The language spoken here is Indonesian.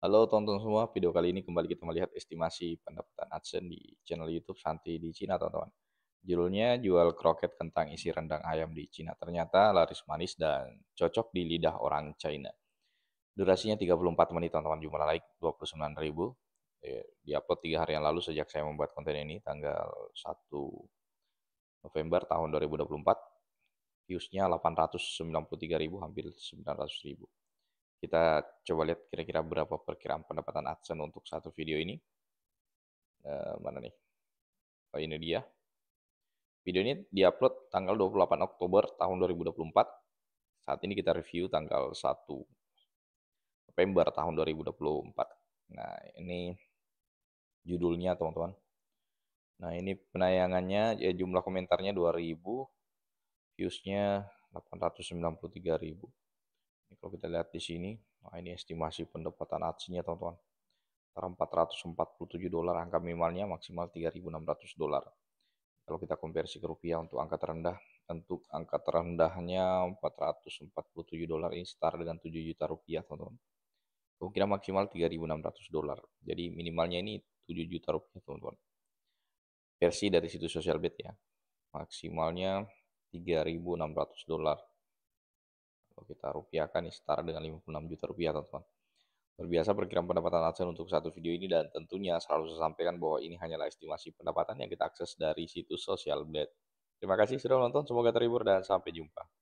Halo tonton semua, video kali ini kembali kita melihat estimasi pendapatan AdSense di channel YouTube Santi di Cina, teman-teman. Judulnya jual kroket kentang isi rendang ayam di Cina. Ternyata laris manis dan cocok di lidah orang China. Durasinya 34 menit, teman-teman. Jumlah like 29.000. Eh, upload 3 hari yang lalu sejak saya membuat konten ini, tanggal 1 November tahun 2024. Viewsnya 893.000, hampir 900.000. Kita coba lihat kira-kira berapa perkiraan pendapatan AdSense untuk satu video ini. Uh, mana nih? Oh, ini dia. Video ini diupload tanggal 28 Oktober tahun 2024. Saat ini kita review tanggal 1 November tahun 2024. Nah, ini judulnya teman-teman. Nah, ini penayangannya ya jumlah komentarnya 2000, viewsnya 893.000 kalau kita lihat di sini, nah ini estimasi pendapatan adsnya teman-teman. Antara 447 dolar angka minimalnya, maksimal 3.600 dolar. Kalau kita konversi ke rupiah untuk angka terendah, untuk angka terendahnya 447 dolar ini setara dengan 7 juta rupiah teman-teman. Kemungkinan maksimal 3.600 dolar. Jadi minimalnya ini 7 juta rupiah teman-teman. Versi dari situ sosial bet ya. Maksimalnya 3.600 dolar kita rupiahkan ini setara dengan 56 juta rupiah teman-teman. Berbiasa perkiraan pendapatan AdSense untuk satu video ini dan tentunya selalu saya sampaikan bahwa ini hanyalah estimasi pendapatan yang kita akses dari situs Social Blade. Terima kasih sudah menonton, semoga terhibur dan sampai jumpa.